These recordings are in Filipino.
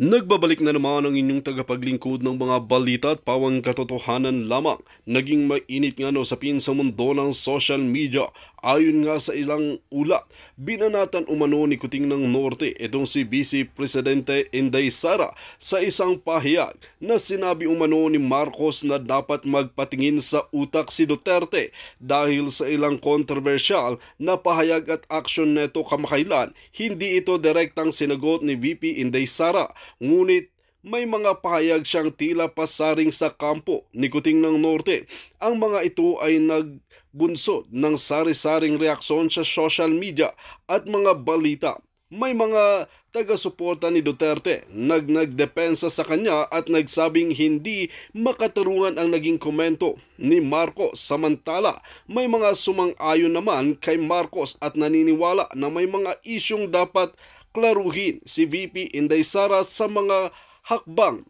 Nagbabalik na naman ang inyong tagapaglingkod ng mga balita at pawang katotohanan lamang. Naging mainit nga no sa sa mundo ng social media. Ayon nga sa ilang ulat, binanatan umano ni Kuting ng Norte itong si Vice Presidente Inday Sara sa isang pahayag na sinabi umano ni Marcos na dapat magpatingin sa utak si Duterte dahil sa ilang kontrobersyal na pahayag at aksyon neto kamakailan, hindi ito direktang sinagot ni VP Inday Sara Ngunit may mga pahayag siyang tila pasaring sa kampo ni Kuting ng Norte. Ang mga ito ay nagbunso ng sari-saring reaksyon sa social media at mga balita. May mga taga-suporta ni Duterte nagnagdepensa sa kanya at nagsabing hindi makatarungan ang naging komento ni Marcos. Samantala, may mga sumang-ayon naman kay Marcos at naniniwala na may mga isyong dapat klaruhin si VP Inday Sara sa mga hakbang.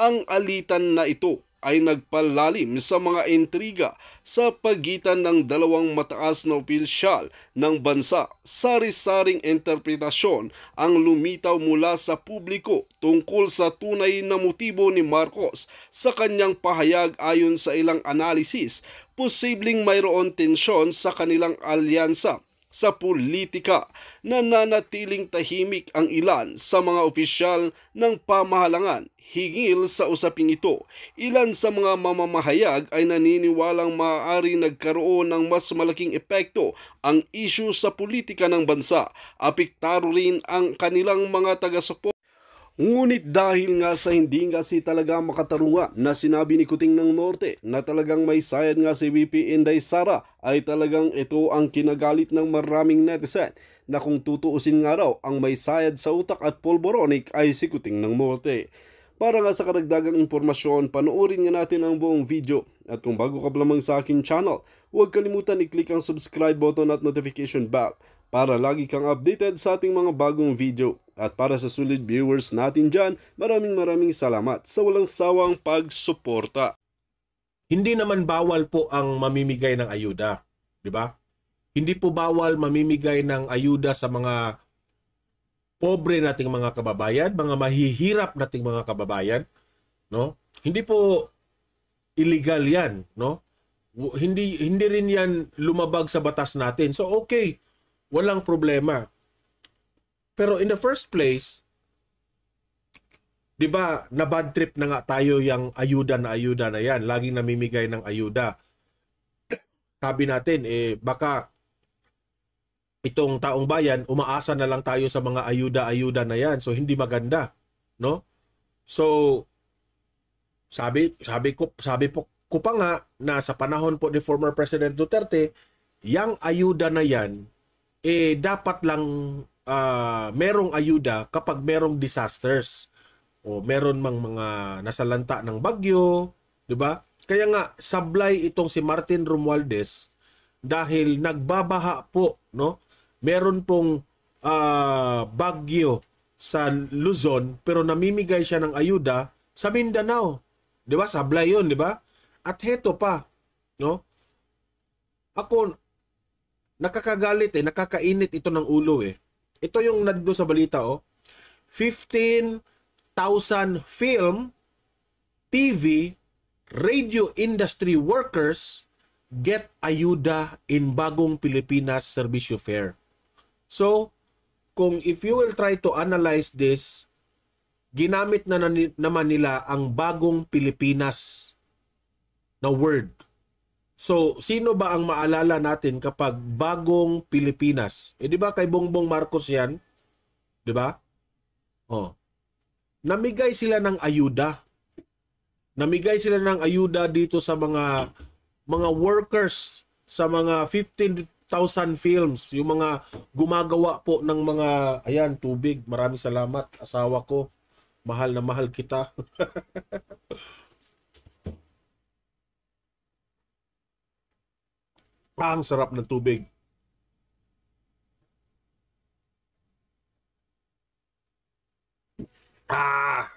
Ang alitan na ito ay nagpalalim sa mga intriga sa pagitan ng dalawang mataas na opisyal ng bansa. Sari-saring interpretasyon ang lumitaw mula sa publiko tungkol sa tunay na motibo ni Marcos sa kanyang pahayag ayon sa ilang analisis. Posibleng mayroon tensyon sa kanilang alyansa sa politika. Nananatiling tahimik ang ilan sa mga opisyal ng pamahalangan hingil sa usaping ito. Ilan sa mga mamamahayag ay naniniwalang maaari nagkaroon ng mas malaking epekto ang isyu sa politika ng bansa. Apektaro rin ang kanilang mga taga Ngunit dahil nga sa hindi nga si talaga makatarunga na sinabi ni Kuting ng Norte na talagang may sayad nga si VP Inday Sara ay talagang ito ang kinagalit ng maraming netizen na kung tutuusin nga raw ang may sayad sa utak at polboronic ay si Kuting ng Norte. Para nga sa karagdagang impormasyon, panoorin nga natin ang buong video. At kung bago ka lamang sa aking channel, huwag kalimutan i-click ang subscribe button at notification bell para lagi kang updated sa ating mga bagong video. At para sa solid viewers natin dyan, maraming maraming salamat sa walang sawang pagsuporta. Hindi naman bawal po ang mamimigay ng ayuda, di ba? Hindi po bawal mamimigay ng ayuda sa mga pobre nating mga kababayan, mga mahihirap nating mga kababayan, no? Hindi po illegal 'yan, no? Hindi hindi rin 'yan lumabag sa batas natin. So okay, walang problema. Pero in the first place, 'di ba, na bad trip na nga tayo yung ayuda na ayuda na 'yan, laging namimigay ng ayuda. Sabi natin eh baka itong taong bayan umaasa na lang tayo sa mga ayuda-ayuda na 'yan. So hindi maganda, no? So sabi sabi ko sabi po ko pa nga na sa panahon po ni former President Duterte, yang ayuda na 'yan eh dapat lang uh, merong ayuda kapag merong disasters o meron mang mga nasalanta ng bagyo, 'di ba? Kaya nga sablay itong si Martin Romualdez dahil nagbabaha po, no? Meron pong uh, bagyo sa Luzon pero namimigay siya ng ayuda sa Mindanao. 'Di ba? Sablay 'yon, 'di ba? At heto pa, no? Ako nakakagalit eh, nakakainit ito ng ulo eh. Ito yung nandun sa balita, oh. 15,000 film, TV, radio industry workers get ayuda in bagong Pilipinas Servisyo Fair. So, kung if you will try to analyze this, ginamit na naman nila ang bagong Pilipinas na word So, sino ba ang maalala natin kapag bagong Pilipinas? Eh, di ba kay Bongbong Marcos yan? Di ba? Oh. Namigay sila ng ayuda. Namigay sila ng ayuda dito sa mga mga workers sa mga 15,000 films, yung mga gumagawa po ng mga ayan tubig. Maraming salamat asawa ko. Mahal na mahal kita. Ang sarap ng tubig. Ah!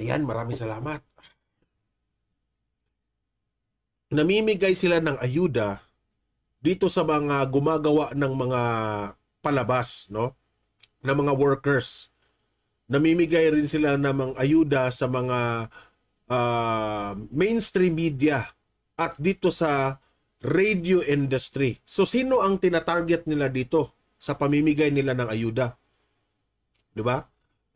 Ayan, maraming salamat. Namimigay sila ng ayuda dito sa mga gumagawa ng mga palabas, no? Ng mga workers. Namimigay rin sila ng mga ayuda sa mga uh, mainstream media at dito sa radio industry. So sino ang tina-target nila dito sa pamimigay nila ng ayuda? 'Di ba?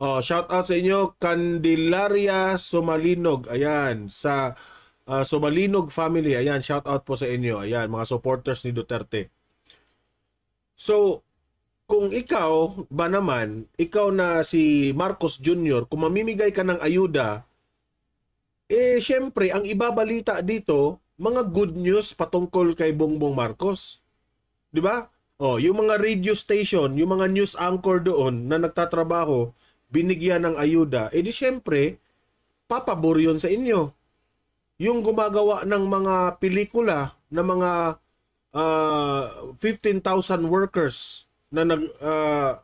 Oh, shout out sa inyo Candelaria Somalinog. Ayan, sa uh, Somalinog family. Ayan, shout out po sa inyo. Ayan, mga supporters ni Duterte. So, kung ikaw ba naman, ikaw na si Marcos Jr., kung mamimigay ka ng ayuda, eh syempre, ang ibabalita dito mga good news patungkol kay Bongbong Marcos. 'Di ba? Oh, yung mga radio station, yung mga news anchor doon na nagtatrabaho, binigyan ng ayuda, edi eh, syempre papabor 'yon sa inyo. Yung gumagawa ng mga pelikula na mga uh, ah, 15,000 workers na nag uh,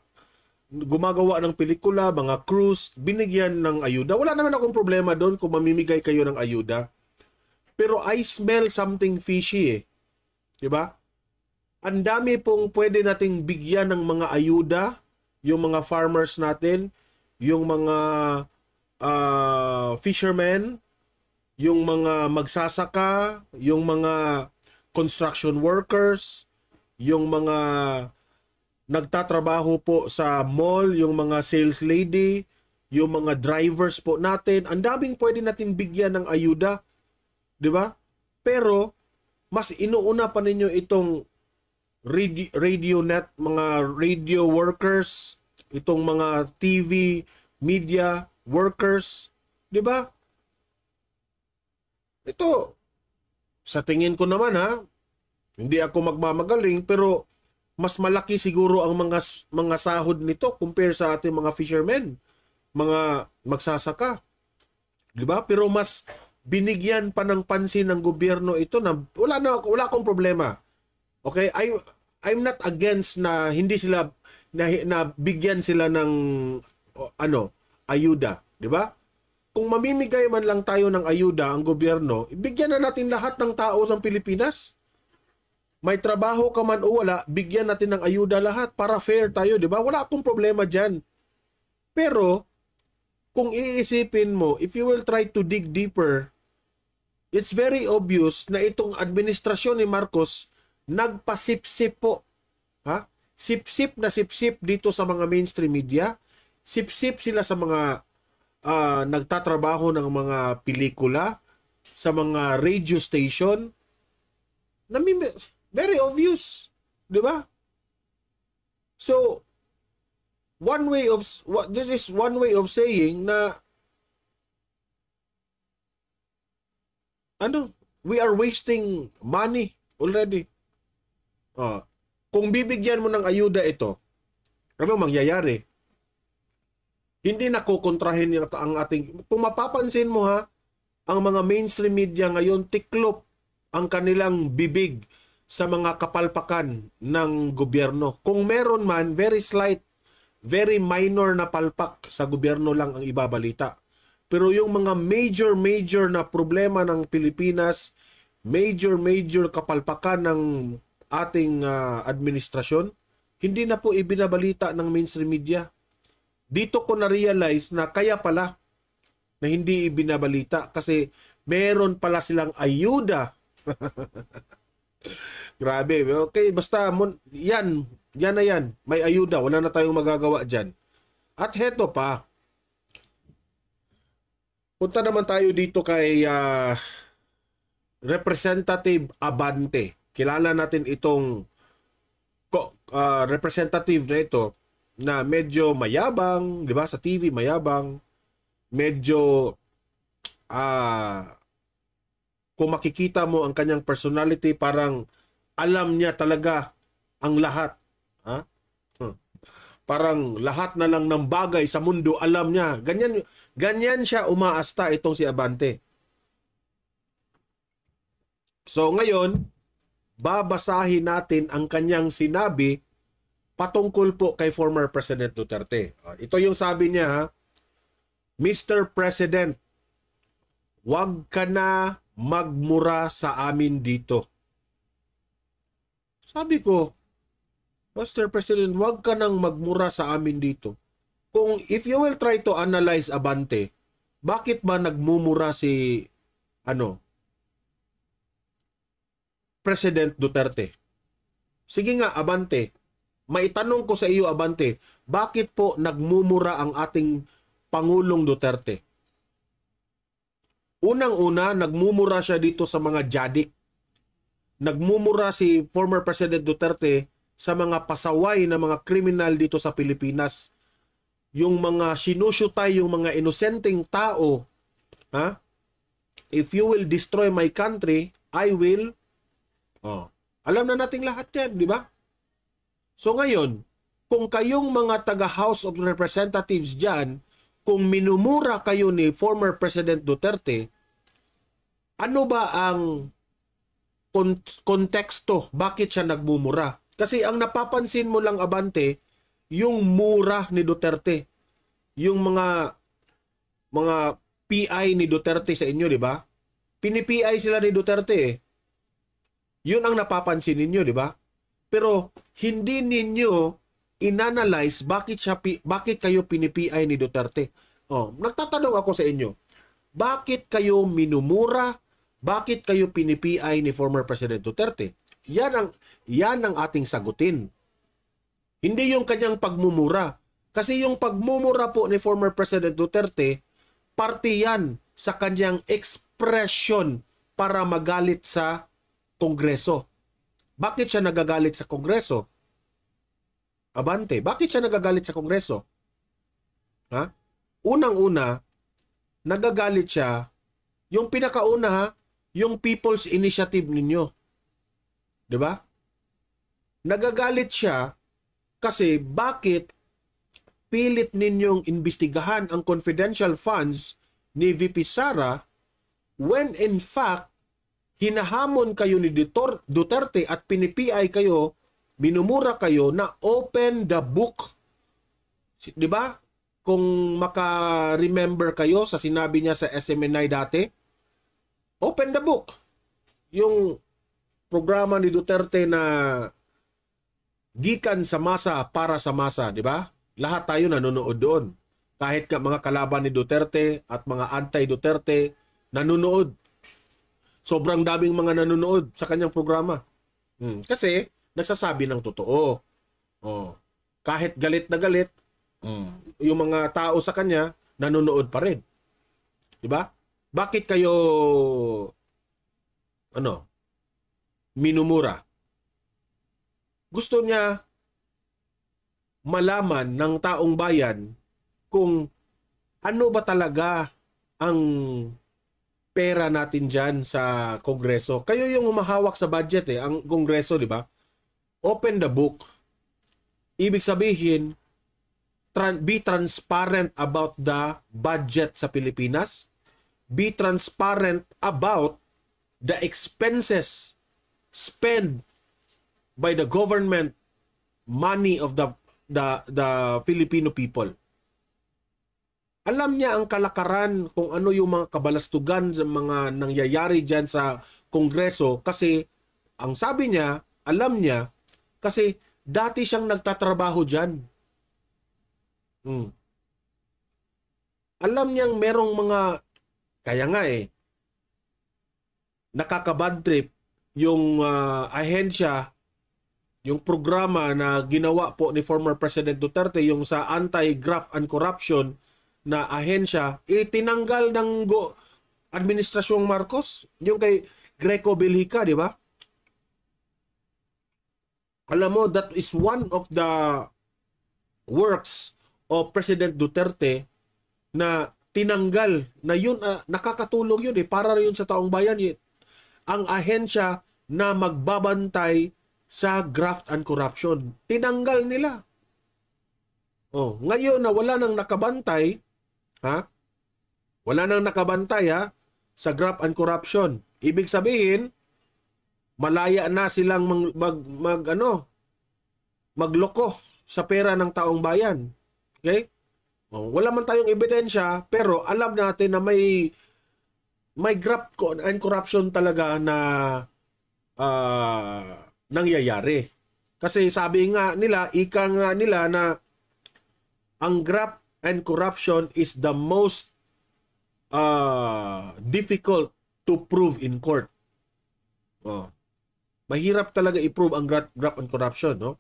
gumagawa ng pelikula, mga crews, binigyan ng ayuda. Wala naman akong problema doon kung mamimigay kayo ng ayuda. Pero I smell something fishy eh. 'Di ba? Ang dami pong pwede nating bigyan ng mga ayuda yung mga farmers natin, yung mga uh, fishermen, yung mga magsasaka, yung mga construction workers, yung mga nagtatrabaho po sa mall, yung mga sales lady, yung mga drivers po natin. Ang daming pwede natin bigyan ng ayuda 'Di ba? Pero mas inuuna pa ninyo itong radio, radio net, mga radio workers, itong mga TV, media workers, 'di ba? Ito sa tingin ko naman ha, hindi ako magmamagaling pero mas malaki siguro ang mga mga sahod nito compare sa ating mga fishermen, mga magsasaka. 'Di ba? Pero mas binigyan pa ng pansin ng gobyerno ito na wala na wala akong problema. Okay, I I'm not against na hindi sila na, na bigyan sila ng ano, ayuda, 'di ba? Kung mamimigay man lang tayo ng ayuda ang gobyerno, bigyan na natin lahat ng tao sa Pilipinas. May trabaho ka man o wala, bigyan natin ng ayuda lahat para fair tayo, 'di ba? Wala akong problema diyan. Pero kung iisipin mo, if you will try to dig deeper it's very obvious na itong administrasyon ni Marcos nagpasipsip po. Ha? Sipsip na sipsip dito sa mga mainstream media. Sipsip sila sa mga uh, nagtatrabaho ng mga pelikula, sa mga radio station. very obvious, 'di ba? So one way of this is one way of saying na ano, we are wasting money already. Oh, kung bibigyan mo ng ayuda ito, ano mangyayari? Hindi na kukontrahin ang ating... Kung mapapansin mo ha, ang mga mainstream media ngayon tiklop ang kanilang bibig sa mga kapalpakan ng gobyerno. Kung meron man, very slight, very minor na palpak sa gobyerno lang ang ibabalita. Pero yung mga major-major na problema ng Pilipinas, major-major kapalpakan ng ating uh, administrasyon, hindi na po ibinabalita ng mainstream media. Dito ko na-realize na kaya pala na hindi ibinabalita kasi meron pala silang ayuda. Grabe. Okay, basta yan, yan na yan. May ayuda. Wala na tayong magagawa dyan. At heto pa, Punta naman tayo dito kay uh, Representative Abante. Kilala natin itong uh, representative na ito na medyo mayabang, 'di ba? Sa TV mayabang, medyo ah uh, kung makikita mo ang kanyang personality, parang alam niya talaga ang lahat, ha? parang lahat na lang ng bagay sa mundo alam niya. Ganyan, ganyan siya umaasta itong si Abante. So ngayon, babasahin natin ang kanyang sinabi patungkol po kay former President Duterte. Ah, ito yung sabi niya Mr. President, wag ka na magmura sa amin dito. Sabi ko, Master President, huwag ka nang magmura sa amin dito. Kung if you will try to analyze Abante, bakit ba nagmumura si ano President Duterte? Sige nga, Abante. Maitanong ko sa iyo, Abante, bakit po nagmumura ang ating Pangulong Duterte? Unang-una, nagmumura siya dito sa mga jadik. Nagmumura si former President Duterte sa mga pasaway na mga kriminal dito sa Pilipinas. Yung mga sinusyutay, yung mga inosenteng tao, ha? If you will destroy my country, I will. Oh, alam na nating lahat yan, di ba? So ngayon, kung kayong mga taga House of Representatives dyan, kung minumura kayo ni former President Duterte, ano ba ang konteksto? Bakit siya nagmumura? Kasi ang napapansin mo lang, Abante, yung mura ni Duterte. Yung mga mga PI ni Duterte sa inyo, di ba? Pini-PI sila ni Duterte eh. Yun ang napapansin ninyo, di ba? Pero hindi ninyo inanalyze bakit siya bakit kayo pini-PI ni Duterte. Oh, nagtatanong ako sa inyo. Bakit kayo minumura? Bakit kayo pini-PI ni former President Duterte? Yan ang, yan ang ating sagutin. Hindi yung kanyang pagmumura. Kasi yung pagmumura po ni former President Duterte, parte yan sa kanyang expression para magalit sa Kongreso. Bakit siya nagagalit sa Kongreso? Abante, bakit siya nagagalit sa Kongreso? Ha? Unang-una, nagagalit siya yung pinakauna ha, yung People's Initiative ninyo. 'Di ba? Nagagalit siya kasi bakit pilit ninyong imbestigahan ang confidential funds ni VP Sara when in fact hinahamon kayo ni Duterte at pinipi kayo, minumura kayo na open the book. 'Di ba? Kung maka-remember kayo sa sinabi niya sa SMNI dati, open the book. Yung programa ni Duterte na gikan sa masa para sa masa, di ba? Lahat tayo nanonood doon. Kahit ka mga kalaban ni Duterte at mga anti-Duterte nanonood. Sobrang daming mga nanonood sa kanyang programa. Hmm. Kasi nagsasabi ng totoo. Oh. Kahit galit na galit, hmm. yung mga tao sa kanya nanonood pa rin. Di ba? Bakit kayo ano, minumura. Gusto niya malaman ng taong bayan kung ano ba talaga ang pera natin dyan sa Kongreso. Kayo yung humahawak sa budget eh, ang Kongreso, di ba? Open the book. Ibig sabihin, be transparent about the budget sa Pilipinas. Be transparent about the expenses spend by the government money of the the the Filipino people. Alam niya ang kalakaran kung ano yung mga kabalastugan sa mga nangyayari diyan sa Kongreso kasi ang sabi niya, alam niya kasi dati siyang nagtatrabaho diyan. Hmm. Alam niyang merong mga kaya nga eh nakakabad trip yung uh, ahensya, yung programa na ginawa po ni former President Duterte, yung sa anti-graft and corruption na ahensya, itinanggal ng go administrasyong Marcos, yung kay Greco Belhica, di ba? Alam mo, that is one of the works of President Duterte na tinanggal na yun uh, nakakatulong yun eh para yun sa taong bayan eh. ang ahensya na magbabantay sa graft and corruption. Tinanggal nila. Oh, ngayon na wala nang nakabantay, ha? Wala nang nakabantay ha sa graft and corruption. Ibig sabihin, malaya na silang mag, mag, mag ano, magloko sa pera ng taong bayan. Okay? Oh, wala man tayong ebidensya, pero alam natin na may may graft and corruption talaga na uh, nangyayari. Kasi sabi nga nila, ika nga nila na ang graft and corruption is the most uh, difficult to prove in court. Oh. Mahirap talaga i-prove ang graft, graft and corruption, no?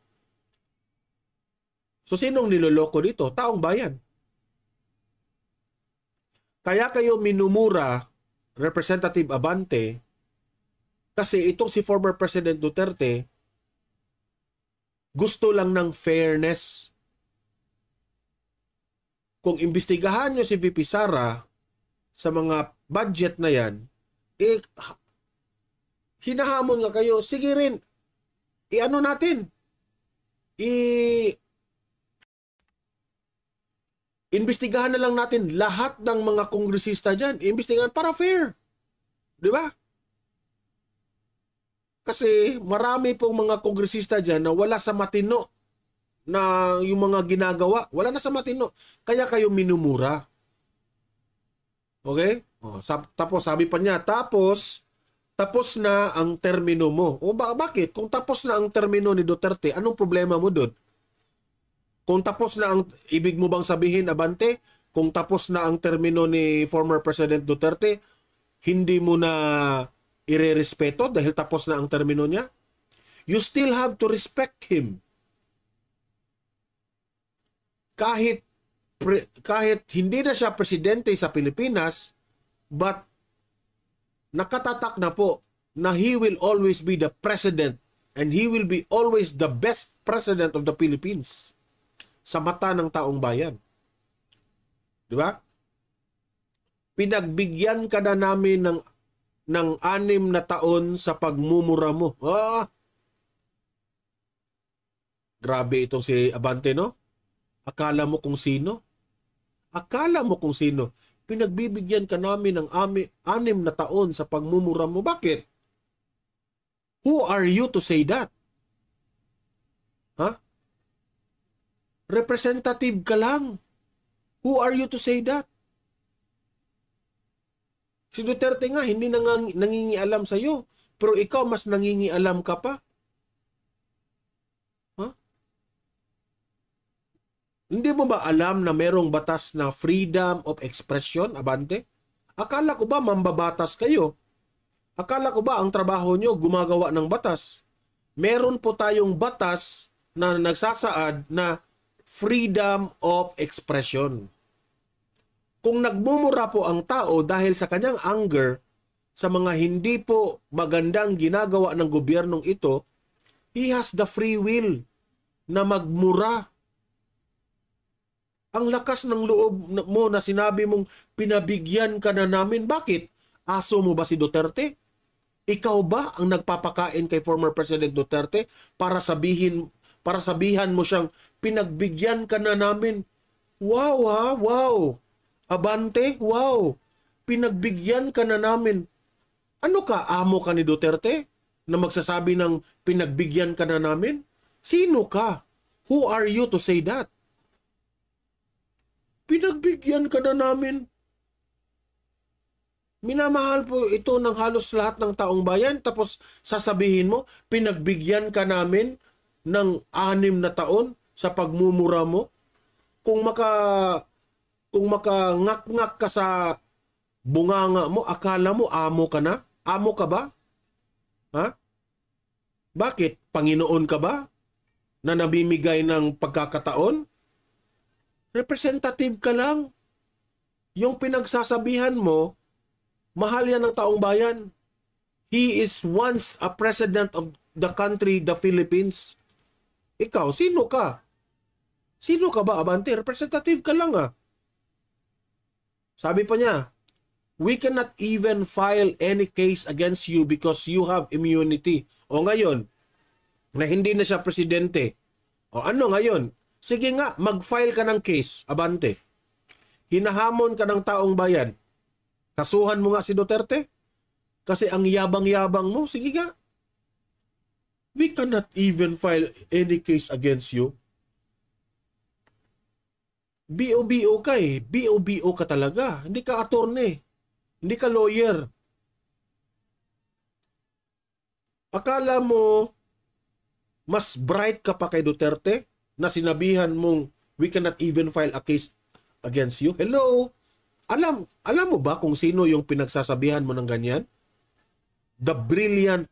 So sinong niloloko dito? Taong bayan. Kaya kayo minumura Representative Abante kasi itong si former President Duterte, gusto lang ng fairness. Kung imbestigahan nyo si VP Sara sa mga budget na yan, eh, hinahamon nga kayo, sige rin, i-ano natin, i- investigahan na lang natin lahat ng mga kongresista dyan. Investigahan para fair. Di ba? Kasi marami pong mga kongresista dyan na wala sa matino na yung mga ginagawa. Wala na sa matino. Kaya kayo minumura. Okay? O, oh, sab- tapos sabi pa niya, tapos tapos na ang termino mo. O ba- bakit? Kung tapos na ang termino ni Duterte, anong problema mo doon? Kung tapos na ang ibig mo bang sabihin, Abante, kung tapos na ang termino ni former President Duterte, hindi mo na irerespeto dahil tapos na ang termino niya? You still have to respect him. Kahit pre, kahit hindi na siya presidente sa Pilipinas, but nakatatak na po na he will always be the president and he will be always the best president of the Philippines sa mata ng taong bayan. Di ba? Pinagbigyan ka na namin ng ng anim na taon sa pagmumura mo. Ah! Grabe itong si Abante, no? Akala mo kung sino? Akala mo kung sino? Pinagbibigyan ka namin ng ami, anim na taon sa pagmumura mo. Bakit? Who are you to say that? Ha? Huh? Representative ka lang. Who are you to say that? Si Duterte nga, hindi nang, nangingialam sa iyo. Pero ikaw, mas nangingialam ka pa. Ha? Hindi mo ba alam na merong batas na freedom of expression, Abante? Akala ko ba mambabatas kayo? Akala ko ba ang trabaho nyo gumagawa ng batas? Meron po tayong batas na nagsasaad na freedom of expression. Kung nagmumura po ang tao dahil sa kanyang anger sa mga hindi po magandang ginagawa ng gobyernong ito, he has the free will na magmura. Ang lakas ng loob mo na sinabi mong pinabigyan ka na namin, bakit? Aso mo ba si Duterte? Ikaw ba ang nagpapakain kay former President Duterte para sabihin para sabihan mo siyang pinagbigyan ka na namin? Wow ha, wow. Abante, wow! Pinagbigyan ka na namin. Ano ka, amo ka ni Duterte? Na magsasabi ng pinagbigyan ka na namin? Sino ka? Who are you to say that? Pinagbigyan ka na namin. Minamahal po ito ng halos lahat ng taong bayan tapos sasabihin mo, pinagbigyan ka namin ng anim na taon sa pagmumura mo? Kung maka kung makangak-ngak ka sa bunganga mo, akala mo amo ka na? Amo ka ba? Ha? Bakit? Panginoon ka ba? Na nabimigay ng pagkakataon? Representative ka lang. Yung pinagsasabihan mo, mahal yan ng taong bayan. He is once a president of the country, the Philippines. Ikaw, sino ka? Sino ka ba, Abante? Representative ka lang ah. Sabi pa niya, we cannot even file any case against you because you have immunity. O ngayon, na hindi na siya presidente. O ano ngayon? Sige nga, mag-file ka ng case, abante. Hinahamon ka ng taong bayan. Kasuhan mo nga si Duterte? Kasi ang yabang-yabang mo, sige nga. We cannot even file any case against you. BOBO ka eh. BOBO ka talaga. Hindi ka attorney. Hindi ka lawyer. Akala mo mas bright ka pa kay Duterte na sinabihan mong we cannot even file a case against you? Hello? Alam, alam mo ba kung sino yung pinagsasabihan mo ng ganyan? The brilliant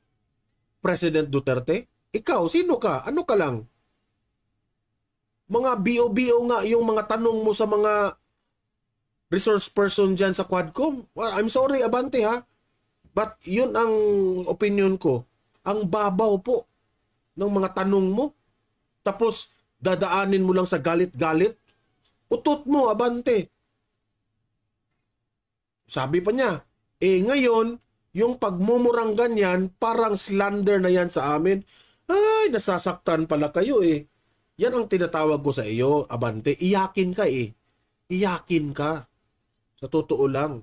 President Duterte? Ikaw, sino ka? Ano ka lang? mga BOBO nga yung mga tanong mo sa mga resource person dyan sa Quadcom. Well, I'm sorry, Abante ha. But yun ang opinion ko. Ang babaw po ng mga tanong mo. Tapos dadaanin mo lang sa galit-galit. Utot mo, Abante. Sabi pa niya, eh ngayon, yung pagmumurang ganyan, parang slander na yan sa amin. Ay, nasasaktan pala kayo eh. Yan ang tinatawag ko sa iyo, Abante. Iyakin ka eh. Iyakin ka. Sa totoo lang.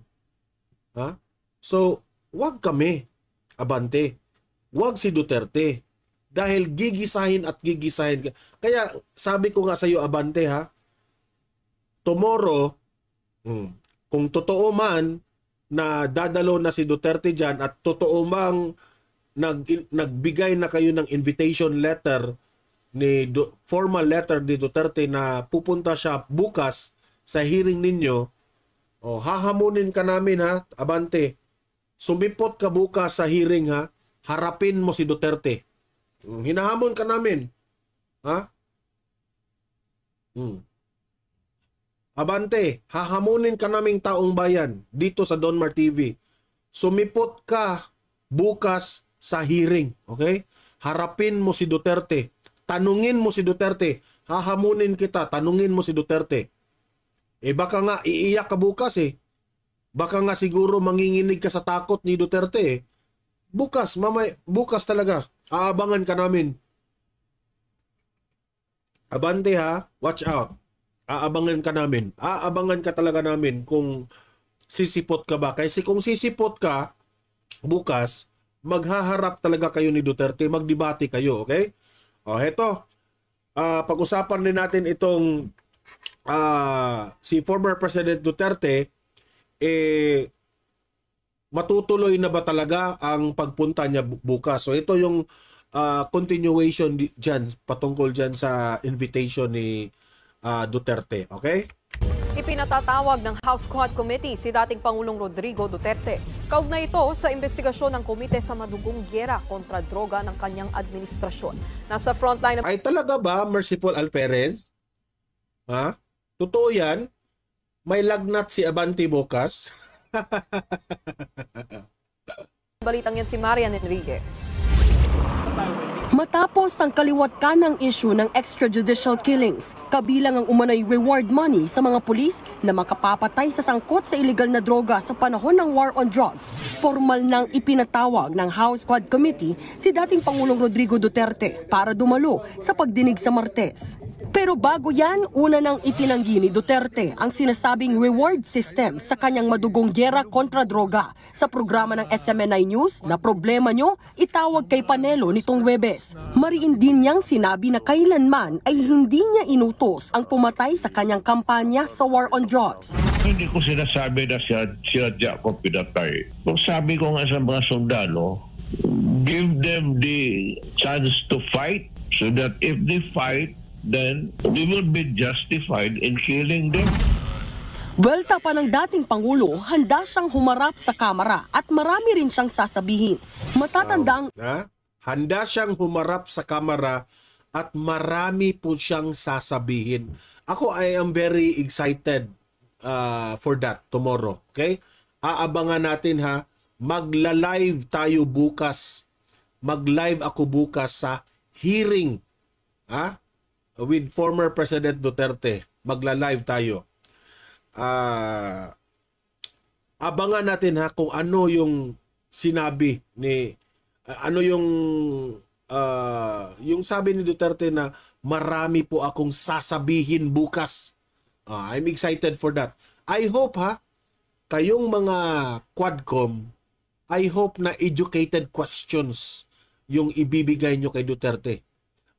Ha? So, wag kami, Abante. Wag si Duterte. Dahil gigisahin at gigisahin. ka. Kaya sabi ko nga sa iyo, Abante ha, tomorrow, hmm, kung totoo man na dadalo na si Duterte dyan at totoo mang nag, nagbigay na kayo ng invitation letter ni du- formal letter ni Duterte na pupunta siya bukas sa hearing ninyo. O hahamunin ka namin ha, abante. Sumipot ka bukas sa hearing ha. Harapin mo si Duterte. Hmm, hinahamon ka namin. Ha? Hmm. Abante, hahamunin ka naming taong bayan dito sa Donmar TV. Sumipot ka bukas sa hearing, okay? Harapin mo si Duterte. Tanungin mo si Duterte, hahamunin kita, tanungin mo si Duterte. Eh baka nga iiyak ka bukas eh. Baka nga siguro manginginig ka sa takot ni Duterte eh. Bukas, mamay, bukas talaga. Aabangan ka namin. Abante ha, watch out. Aabangan ka namin. Aabangan ka talaga namin kung sisipot ka ba. Kasi kung sisipot ka, bukas, maghaharap talaga kayo ni Duterte, magdebate kayo, okay? O, oh, heto. Uh, pag-usapan din natin itong uh, si former President Duterte, eh, matutuloy na ba talaga ang pagpunta niya bukas? So, ito yung uh, continuation dyan, patungkol dyan sa invitation ni uh, Duterte. Okay? Ipinatatawag ng House Quad Committee si dating Pangulong Rodrigo Duterte. Kaugnay ito sa investigasyon ng komite sa madugong gyera kontra droga ng kanyang administrasyon. Nasa frontline... Ng... Ay talaga ba, Merciful Alferez? Ha? Totoo yan? May lagnat si Abante bukas? Balitang yan si Marian Enriquez. Matapos ang kaliwat ka ng issue ng extrajudicial killings, kabilang ang umanay reward money sa mga pulis na makapapatay sa sangkot sa ilegal na droga sa panahon ng war on drugs, formal nang ipinatawag ng House Quad Committee si dating Pangulong Rodrigo Duterte para dumalo sa pagdinig sa Martes. Pero bago yan, una nang itinanggi ni Duterte ang sinasabing reward system sa kanyang madugong gera kontra droga sa programa ng SMNI News na problema nyo itawag kay Panelo nitong Webes. Mariin din niyang sinabi na kailanman ay hindi niya inutos ang pumatay sa kanyang kampanya sa war on drugs. Hindi ko sinasabi na siya, siya diya ko pinatay. Kung sabi ko nga sa mga sundalo, give them the chance to fight so that if they fight, then we will be justified in killing them. Welta pa ng dating Pangulo, handa siyang humarap sa kamera at marami rin siyang sasabihin. Matatanda ang... Ha? Handa siyang humarap sa kamera at marami po siyang sasabihin. Ako, I am very excited uh, for that tomorrow. Okay? Aabangan natin ha. Magla-live tayo bukas. Mag-live ako bukas sa hearing. Ha? with former President Duterte. Magla-live tayo. Uh, abangan natin ha kung ano yung sinabi ni uh, ano yung uh, yung sabi ni Duterte na marami po akong sasabihin bukas. Uh, I'm excited for that. I hope ha kayong mga Quadcom I hope na educated questions yung ibibigay nyo kay Duterte.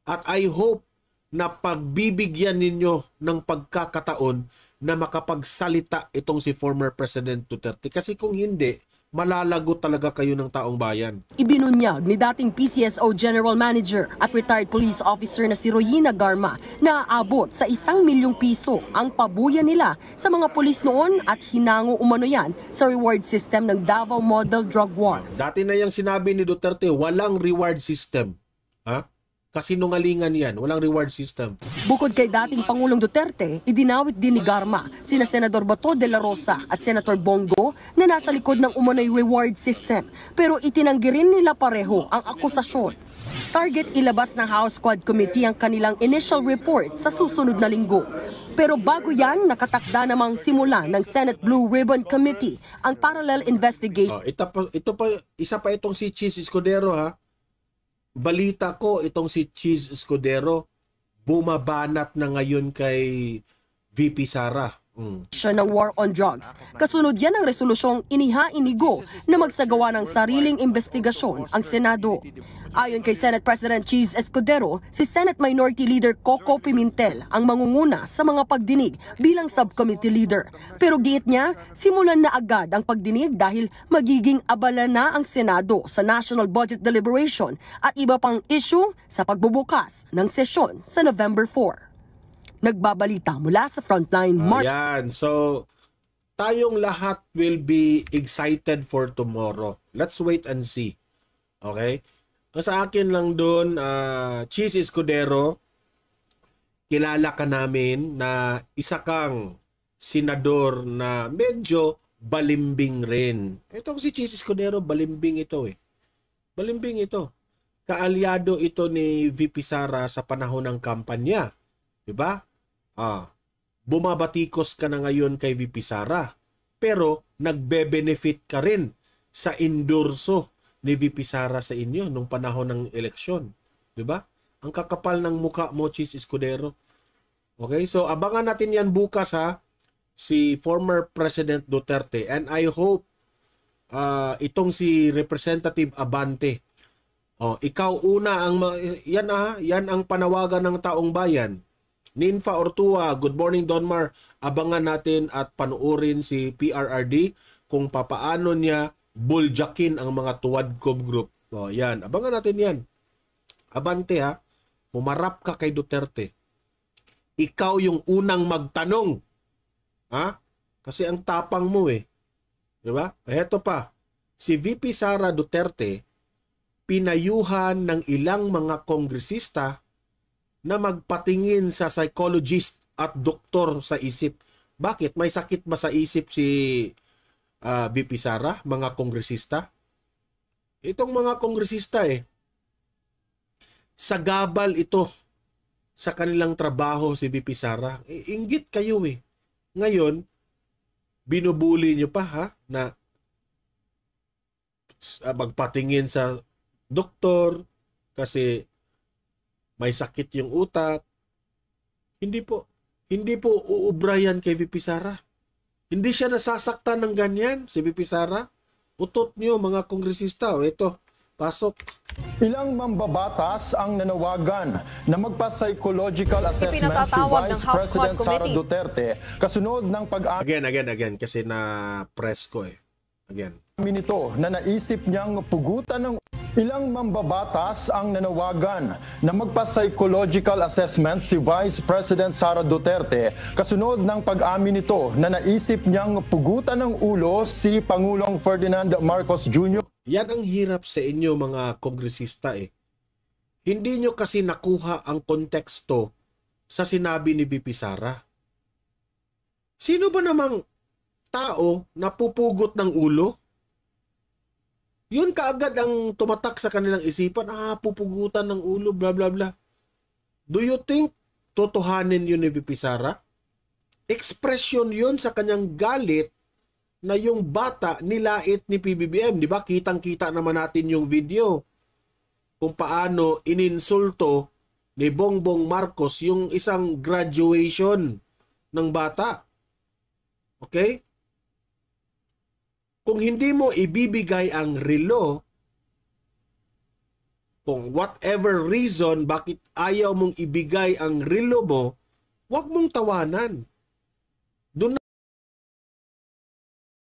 At I hope na pagbibigyan ninyo ng pagkakataon na makapagsalita itong si former President Duterte. Kasi kung hindi, malalago talaga kayo ng taong bayan. Ibinunyag ni dating PCSO General Manager at retired police officer na si Royina Garma na aabot sa isang milyong piso ang pabuya nila sa mga polis noon at hinango umano yan sa reward system ng Davao Model Drug War. Dati na yung sinabi ni Duterte, walang reward system. Ha? Kasinungalingan yan, walang reward system. Bukod kay dating Pangulong Duterte, idinawit din ni Garma, sina Senador Bato de la Rosa at Senator Bongo na nasa likod ng umano'y reward system. Pero itinanggi rin nila pareho ang akusasyon. Target ilabas ng House Quad Committee ang kanilang initial report sa susunod na linggo. Pero bago yan, nakatakda namang simula ng Senate Blue Ribbon Committee ang parallel investigation. Oh, ito, pa, ito pa, isa pa itong si Chis Escudero ha balita ko itong si Cheese Escudero bumabanat na ngayon kay VP Sara. Mm. siya ng war on drugs. Kasunod yan ang resolusyong inihain ni Go na magsagawa ng sariling investigasyon ang Senado. Ayon kay Senate President Cheese Escudero, si Senate Minority Leader Coco Pimentel ang mangunguna sa mga pagdinig bilang subcommittee leader. Pero giit niya, simulan na agad ang pagdinig dahil magiging abala na ang Senado sa National Budget Deliberation at iba pang issue sa pagbubukas ng sesyon sa November 4. Nagbabalita mula sa Frontline Mark. Ayan. So, tayong lahat will be excited for tomorrow. Let's wait and see. Okay? sa akin lang doon, uh, ah, Cheese Escudero, kilala ka namin na isa kang senador na medyo balimbing rin. Itong si Cheese Escudero, balimbing ito eh. Balimbing ito. Kaalyado ito ni VP Sara sa panahon ng kampanya. 'Di ba? Ah, bumabatikos ka na ngayon kay VP Sara, pero nagbe-benefit ka rin sa endorso ni VP Sara sa inyo nung panahon ng eleksyon. ba? Diba? Ang kakapal ng muka mo, Chis Escudero. Okay, so abangan natin yan bukas ha, si former President Duterte. And I hope uh, itong si Representative Abante. Oh, ikaw una ang yan ah, yan ang panawagan ng taong bayan. Ninfa Ortua, good morning Donmar. Abangan natin at panuorin si PRRD kung papaano niya buljakin ang mga tuwad group. O, yan. Abangan natin yan. Abante ha. Pumarap ka kay Duterte. Ikaw yung unang magtanong. Ha? Kasi ang tapang mo eh. Di ba? Eto pa. Si VP Sara Duterte pinayuhan ng ilang mga kongresista na magpatingin sa psychologist at doktor sa isip. Bakit? May sakit ba sa isip si uh, ah, BP Sara, mga kongresista? Itong mga kongresista eh, sa gabal ito sa kanilang trabaho si VP Sara. ingit kayo eh. Ngayon, binubuli nyo pa ha na ah, magpatingin sa doktor kasi may sakit yung utak. Hindi po. Hindi po uubra yan kay VP Sara. Hindi siya nasasaktan ng ganyan si VP Sara. Utot niyo mga kongresista. O ito, pasok. Ilang mambabatas ang nanawagan na magpa-psychological assessment si Vice President Sara Duterte kasunod ng pag- Again, again, again. Kasi na press ko eh. Again. Minito na naisip niyang pugutan ng Ilang mambabatas ang nanawagan na magpa-psychological assessment si Vice President Sara Duterte kasunod ng pag-amin nito na naisip niyang pugutan ng ulo si Pangulong Ferdinand Marcos Jr. Yan ang hirap sa inyo mga kongresista eh. Hindi nyo kasi nakuha ang konteksto sa sinabi ni VP Sara. Sino ba namang tao na pupugot ng ulo? Yun kaagad ang tumatak sa kanilang isipan, ah, pupugutan ng ulo, bla bla bla. Do you think totohanin yun ni Bipisara? Expression yun sa kanyang galit na yung bata nilait ni PBBM, di ba? Kitang-kita naman natin yung video kung paano ininsulto ni Bongbong Marcos yung isang graduation ng bata. Okay? kung hindi mo ibibigay ang relo, kung whatever reason bakit ayaw mong ibigay ang relo mo, huwag mong tawanan.